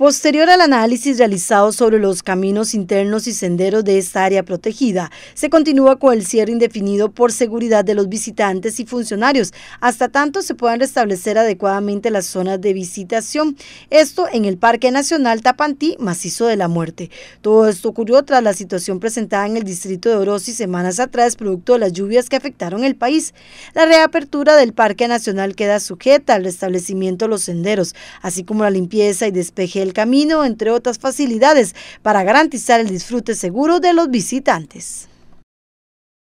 Posterior al análisis realizado sobre los caminos internos y senderos de esta área protegida, se continúa con el cierre indefinido por seguridad de los visitantes y funcionarios, hasta tanto se puedan restablecer adecuadamente las zonas de visitación. Esto en el Parque Nacional Tapantí, Macizo de la Muerte. Todo esto ocurrió tras la situación presentada en el distrito de Orosi semanas atrás, producto de las lluvias que afectaron el país. La reapertura del Parque Nacional queda sujeta al restablecimiento de los senderos, así como la limpieza y despeje camino, entre otras facilidades, para garantizar el disfrute seguro de los visitantes.